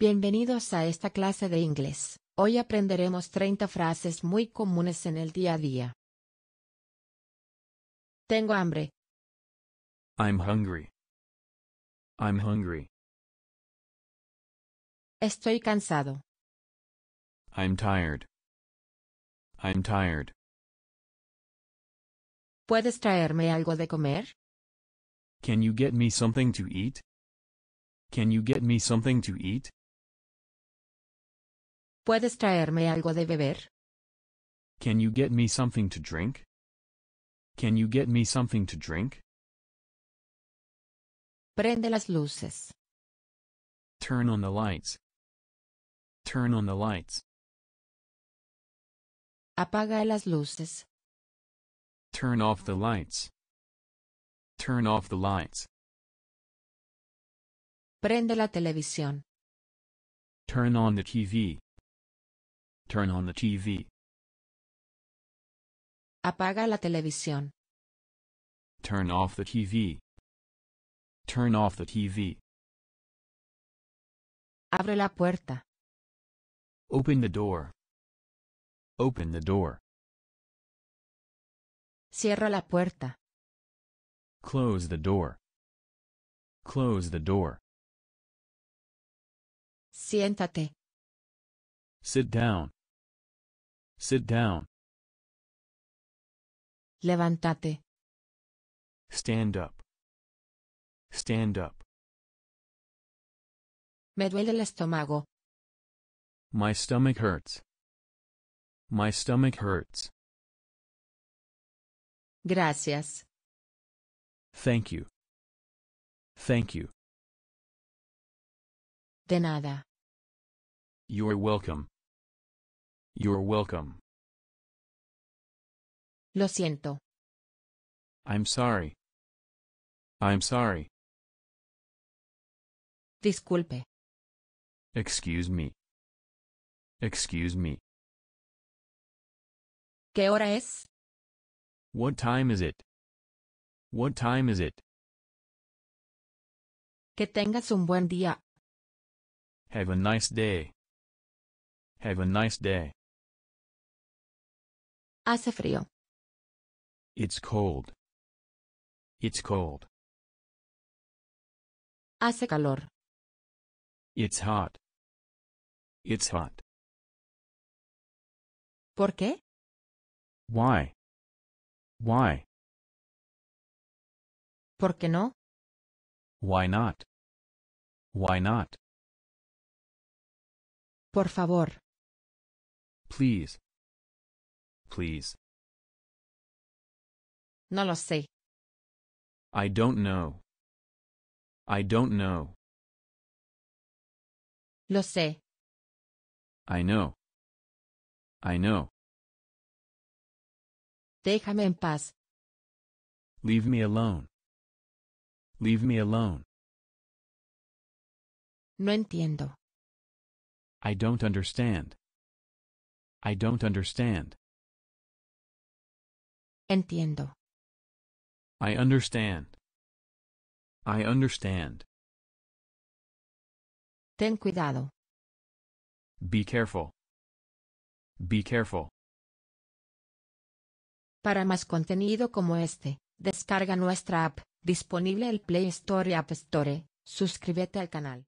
Bienvenidos a esta clase de inglés. Hoy aprenderemos 30 frases muy comunes en el día a día. Tengo hambre. I'm hungry. I'm hungry. Estoy cansado. I'm tired. I'm tired. ¿Puedes traerme algo de comer? Can you get me something to eat? Can you get me something to eat? ¿Puedes traerme algo de beber? Can you get me something to drink? Can you get me something to drink? Prende las luces. Turn on the lights. Turn on the lights. Apaga las luces. Turn off the lights. Turn off the lights. Prende la televisión. Turn on the TV. Turn on the TV. Apaga la televisión. Turn off the TV. Turn off the TV. Abre la puerta. Open the door. Open the door. Cierra la puerta. Close the door. Close the door. Siéntate. Sit down. Sit down. Levántate. Stand up. Stand up. Me duele el estómago. My stomach hurts. My stomach hurts. Gracias. Thank you. Thank you. De nada. You're welcome. You're welcome. Lo siento. I'm sorry. I'm sorry. Disculpe. Excuse me. Excuse me. ¿Qué hora es? What time is it? What time is it? Que tengas un buen día. Have a nice day. Have a nice day. Hace frío. It's cold. It's cold. Hace calor. It's hot. It's hot. ¿Por qué? Why? Why? ¿Por qué no? Why not? Why not? Por favor. Please please? Non lo sé. I don't know. I don't know. Lo sé. I know. I know. Déjame en paz. Leave me alone. Leave me alone. No entiendo. I don't understand. I don't understand. Entiendo. I understand. I understand. Ten cuidado. Be careful. Be careful. Para más contenido como este, descarga nuestra app, disponible el Play Store y App Store. Suscríbete al canal.